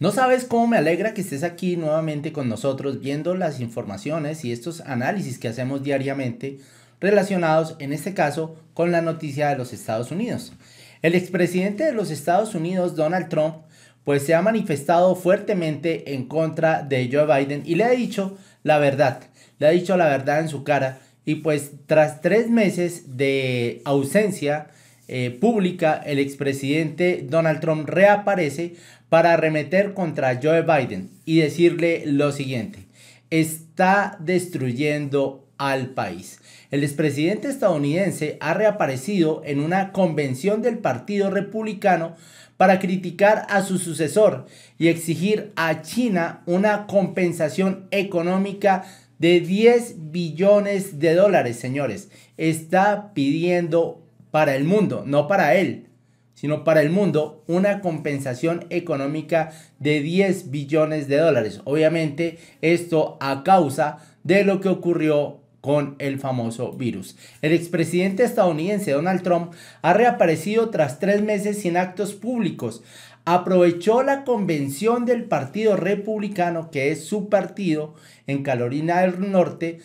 No sabes cómo me alegra que estés aquí nuevamente con nosotros viendo las informaciones y estos análisis que hacemos diariamente relacionados en este caso con la noticia de los Estados Unidos. El expresidente de los Estados Unidos, Donald Trump, pues se ha manifestado fuertemente en contra de Joe Biden y le ha dicho la verdad, le ha dicho la verdad en su cara y pues tras tres meses de ausencia eh, pública, el expresidente Donald Trump reaparece para arremeter contra Joe Biden y decirle lo siguiente, está destruyendo al país. El expresidente estadounidense ha reaparecido en una convención del Partido Republicano para criticar a su sucesor y exigir a China una compensación económica de 10 billones de dólares, señores. Está pidiendo para el mundo, no para él, sino para el mundo, una compensación económica de 10 billones de dólares. Obviamente esto a causa de lo que ocurrió con el famoso virus. El expresidente estadounidense Donald Trump ha reaparecido tras tres meses sin actos públicos, aprovechó la convención del Partido Republicano, que es su partido, en Carolina del Norte,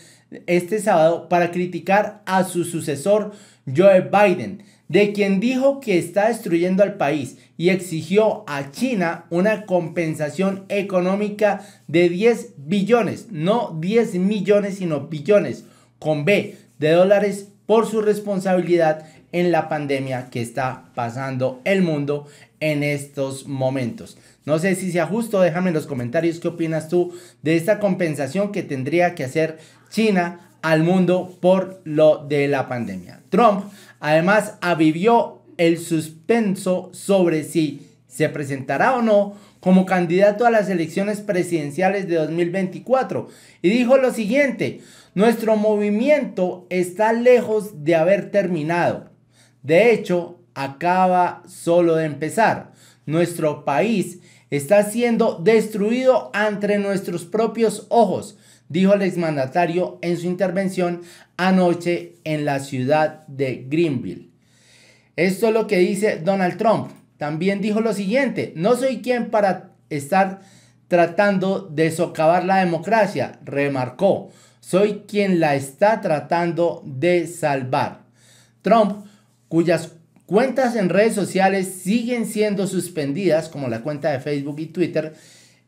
este sábado, para criticar a su sucesor, Joe Biden, de quien dijo que está destruyendo al país y exigió a China una compensación económica de 10 billones, no 10 millones, sino billones, con B, de dólares por su responsabilidad en la pandemia que está pasando el mundo en estos momentos. No sé si sea justo, déjame en los comentarios qué opinas tú de esta compensación que tendría que hacer China al mundo por lo de la pandemia. Trump además avivió el suspenso sobre si se presentará o no como candidato a las elecciones presidenciales de 2024 y dijo lo siguiente, nuestro movimiento está lejos de haber terminado. De hecho, acaba solo de empezar. Nuestro país está siendo destruido ante nuestros propios ojos, dijo el exmandatario en su intervención anoche en la ciudad de Greenville. Esto es lo que dice Donald Trump. También dijo lo siguiente, no soy quien para estar tratando de socavar la democracia, remarcó, soy quien la está tratando de salvar. Trump cuyas cuentas en redes sociales siguen siendo suspendidas, como la cuenta de Facebook y Twitter,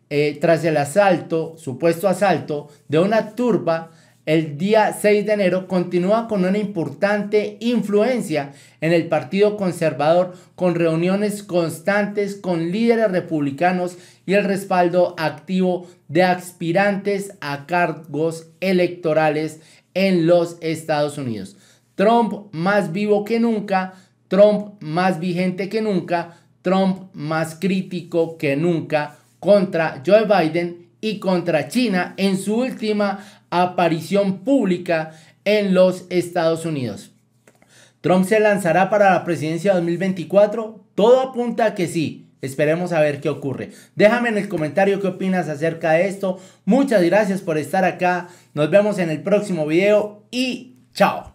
eh, tras el asalto, supuesto asalto, de una turba el día 6 de enero, continúa con una importante influencia en el Partido Conservador, con reuniones constantes con líderes republicanos y el respaldo activo de aspirantes a cargos electorales en los Estados Unidos. Trump más vivo que nunca, Trump más vigente que nunca, Trump más crítico que nunca contra Joe Biden y contra China en su última aparición pública en los Estados Unidos. ¿Trump se lanzará para la presidencia 2024? Todo apunta a que sí. Esperemos a ver qué ocurre. Déjame en el comentario qué opinas acerca de esto. Muchas gracias por estar acá. Nos vemos en el próximo video y chao.